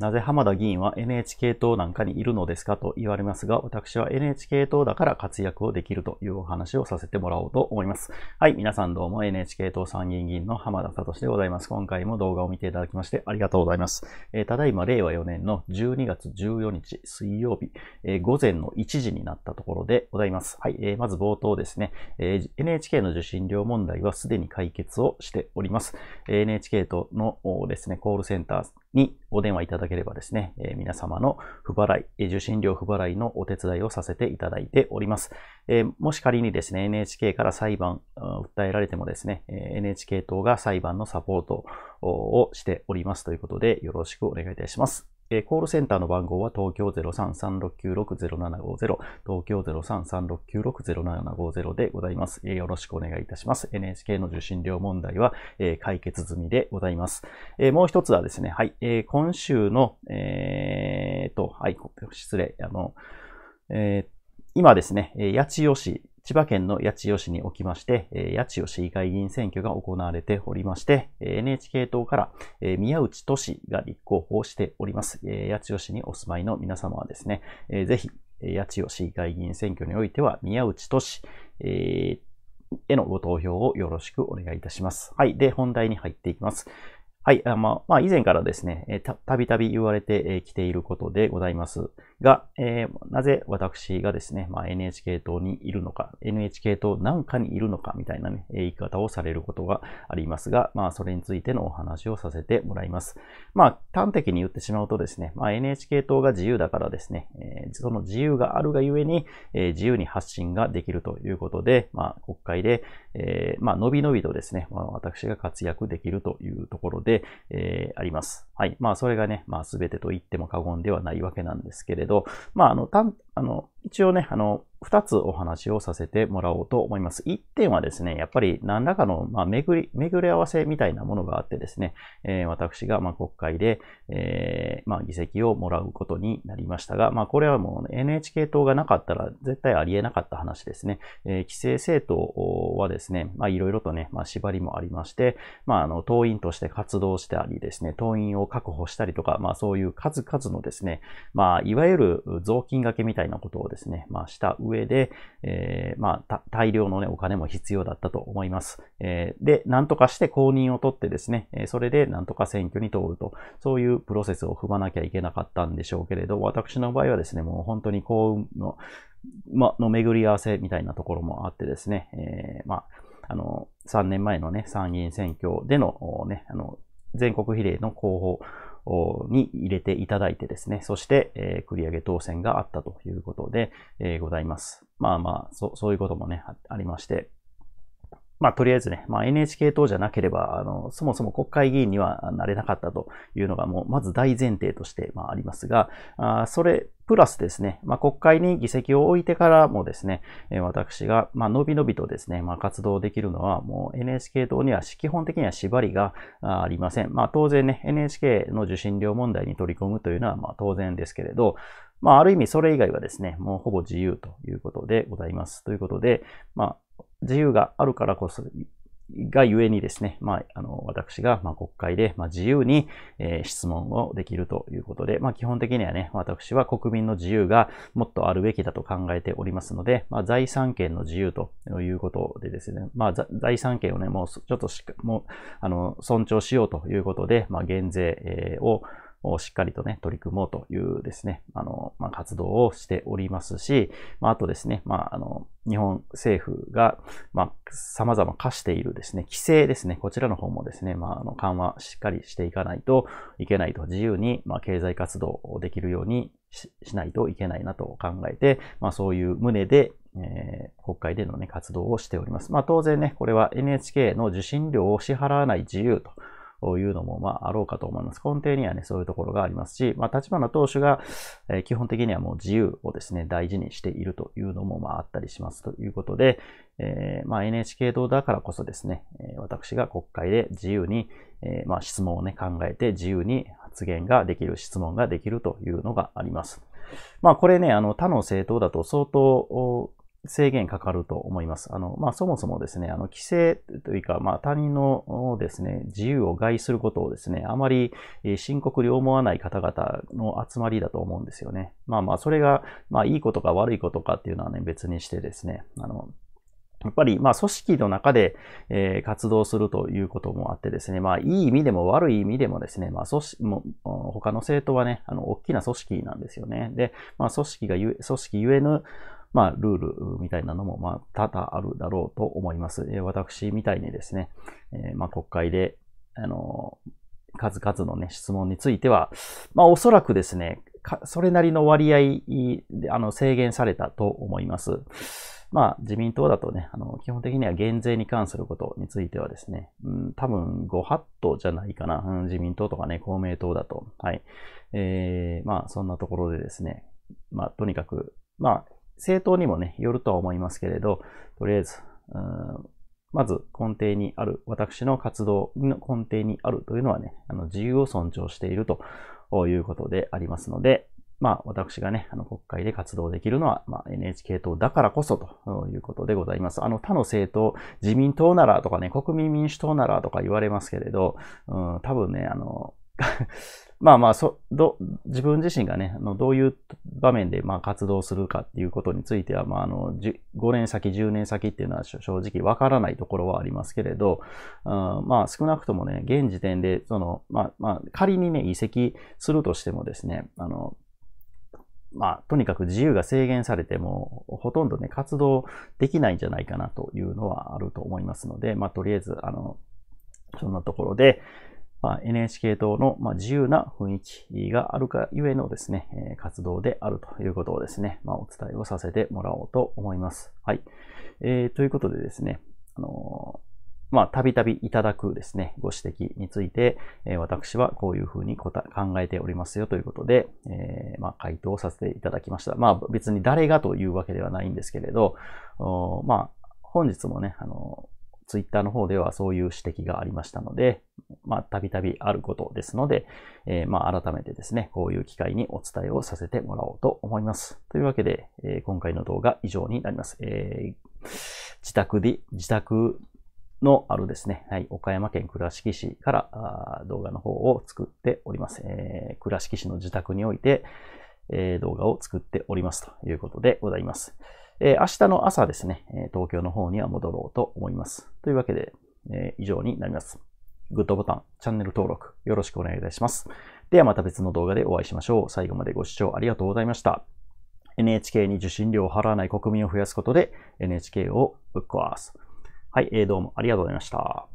なぜ浜田議員は NHK 党なんかにいるのですかと言われますが、私は NHK 党だから活躍をできるというお話をさせてもらおうと思います。はい、皆さんどうも NHK 党参議院議員の浜田聡でございます。今回も動画を見ていただきましてありがとうございます。えー、ただいま令和4年の12月14日水曜日、えー、午前の1時になったところでございます。はい、えー、まず冒頭ですね、え NHK の受信料問題はすでに解決をしております。NHK 党のですね、コールセンター、にお電話いただければですね、えー、皆様の不払い、え受信料不払いのお手伝いをさせていただいております。えー、もし仮にですね、NHK から裁判、訴えられてもですね、NHK 党が裁判のサポートをしておりますということで、よろしくお願いいたします。えー、コールセンターの番号は東京0336960750、東京0336960750でございます、えー、よろしくお願いいたします。NHK の受信料問題は、えー、解決済みでございます。えもう一つはですね、はい、え今週の、えーと、はい、失礼、あの、え今ですね、八千代市千葉県の八千代市におきまして、八千代市議会議員選挙が行われておりまして、NHK 党から宮内都市が立候補をしております。八千代市にお住まいの皆様はですね、ぜひ、八千代市議会議員選挙においては、宮内都市、へのご投票をよろしくお願いいたします。はい。で、本題に入っていきます。はい。あまあ、まあ、以前からですね、たびたび言われてきていることでございます。が、えー、なぜ私がですね、まあ、NHK 党にいるのか、NHK 党なんかにいるのかみたいなね、言い方をされることがありますが、まあ、それについてのお話をさせてもらいます。まあ、端的に言ってしまうとですね、まあ、NHK 党が自由だからですね、えー、その自由があるがゆえに、えー、自由に発信ができるということで、まあ、国会で、えー、まあ、のびのびとですね、まあ、私が活躍できるというところで、えー、あります。はい。まあ、それがね、まあ、すべてと言っても過言ではないわけなんですけれど、ど、まあ、あの、たん、あの、一応ね、あの、2つお話をさせてもらおうと思います。1点はですね、やっぱり何らかの、まあ、巡り、巡り合わせみたいなものがあってですね、えー、私が、ま国会で、えー、ま議席をもらうことになりましたが、まあ、これはもう NHK 党がなかったら絶対ありえなかった話ですね。えー、規制政党はですね、まあ、いろいろとね、まあ、縛りもありまして、まあ、あの、党員として活動したりですね、党員を確保したりとか、まあ、そういう数々のですね、まあ、いわゆる雑巾がけみたいなことをですね、まあ、した上上で、えー、まあ、大量のね、お金も必要だったと思います。えー、で、なんとかして公認を取ってですね、えそれでなんとか選挙に通ると、そういうプロセスを踏まなきゃいけなかったんでしょうけれど、私の場合はですね、もう本当に幸運の、ま、の巡り合わせみたいなところもあってですね、えまあ、あの、3年前のね、参議院選挙での、ね、あの、全国比例の候補に入れていただいてですね、そして、え繰り上げ当選があったということで、えございます。まあまあ、そういうこともね、ありまして、まあ、とりあえずね、まあ、NHK 党じゃなければ、あの、そもそも国会議員にはなれなかったというのが、もう、まず大前提として、まあ、ありますが、あそれ、プラスですね、まあ、国会に議席を置いてからもですね、私が、まあ、のびのびとですね、まあ、活動できるのは、もう NHK 党には基本的には縛りがありません。まあ、当然ね、NHK の受信料問題に取り込むというのは、まあ、当然ですけれど、まあ、ある意味それ以外はですね、もうほぼ自由ということでございます。ということで、まあ、自由があるからこそ、がゆえにですね、まあ、あの、私が、まあ、国会で、まあ、自由に、えー、質問をできるということで、まあ、基本的にはね、私は国民の自由がもっとあるべきだと考えておりますので、まあ、財産権の自由ということでですね、まあ、財産権をね、もう、ちょっとしもう、あの、尊重しようということで、まあ、減税、えー、を、しっかりとね、取り組もうというですね、あの、まあ、活動をしておりますし、まあ、あとですね、まあ、あの、日本政府が、まあ、様々課しているですね、規制ですね、こちらの方もですね、まあ、あの、緩和しっかりしていかないといけないと、自由に、まあ、経済活動をできるようにしないといけないなと考えて、まあ、そういう旨で、えー、国会でのね、活動をしております。まあ、当然ね、これは NHK の受信料を支払わない自由とというのも、まあ、あろうかと思います。根底にはね、そういうところがありますし、まあ、立花投手が、え基本的にはもう自由をですね、大事にしているというのも、まあ、あったりしますということで、えー、まあ、NHK 党だからこそですね、え私が国会で自由に、えー、まあ、質問をね、考えて自由に発言ができる、質問ができるというのがあります。まあ、これね、あの、他の政党だと相当、制限かかると思います。あの、まあ、そもそもですね、あの、規制というか、まあ、他人のですね、自由を害することをですね、あまり深刻に思わない方々の集まりだと思うんですよね。まあまあ、それが、まあ、いいことか悪いことかっていうのはね、別にしてですね、あの、やっぱり、まあ、組織の中で、え活動するということもあってですね、まあ、いい意味でも悪い意味でもですね、まあ、組織も、他の政党はね、あの、大きな組織なんですよね。で、まあ、組織がゆ、組織ゆえぬ、まあ、ルールみたいなのも、まあ、多々あるだろうと思います。え私みたいにですね、えまあ、国会で、あの数々のね、質問については、まあ、おそらくですね、それなりの割合で、あの、制限されたと思います。まあ、自民党だとね、あの、基本的には減税に関することについてはですね、うん、多分、ご法度じゃないかな、うん、自民党とかね、公明党だと。はい。えー、まあ、そんなところでですね、まあ、とにかく、まあ、政党にもね、よるとは思いますけれど、とりあえず、まず根底にある、私の活動の根底にあるというのはね、あの自由を尊重しているということでありますので、まあ私がね、あの国会で活動できるのは、まあ、NHK 党だからこそということでございます。あの他の政党、自民党ならとかね、国民民主党ならとか言われますけれど、うん、多分ね、あの、まあまあそど、自分自身がね、あのどういう場面でまあ活動するかっていうことについては、まあ、あの5年先、10年先っていうのは正直わからないところはありますけれど、うん、まあ少なくともね、現時点で、その、まあまあ、仮にね、移籍するとしてもですね、あの、まあ、とにかく自由が制限されても、ほとんどね、活動できないんじゃないかなというのはあると思いますので、まあ、とりあえず、あの、そんなところで、まあ、NHK 党の、ま自由な雰囲気があるかゆえのですね、え活動であるということをですね、まあ、お伝えをさせてもらおうと思います。はい。えー、ということでですね、あのーまあ、たびたびいただくですね、ご指摘について、え私はこういうふうに考えておりますよということで、えー、まあ、回答させていただきました。まあ、別に誰がというわけではないんですけれど、まあ、本日もね、あの、ツイッターの方ではそういう指摘がありましたので、まあ、たびたびあることですので、えー、まあ、改めてですね、こういう機会にお伝えをさせてもらおうと思います。というわけで、えー、今回の動画以上になります。えー、自宅で、自宅のあるですね、はい、岡山県倉敷市からあ動画の方を作っております。えー、倉敷市の自宅において、え動画を作っておりますということでございます。えー、明日の朝ですね、東京の方には戻ろうと思います。というわけで、えー、以上になります。グッドボタン、チャンネル登録、よろしくお願いいたします。ではまた別の動画でお会いしましょう。最後までご視聴ありがとうございました。NHK に受信料を払わない国民を増やすことで NHK をぶっ壊す。はい、えー、どうもありがとうございました。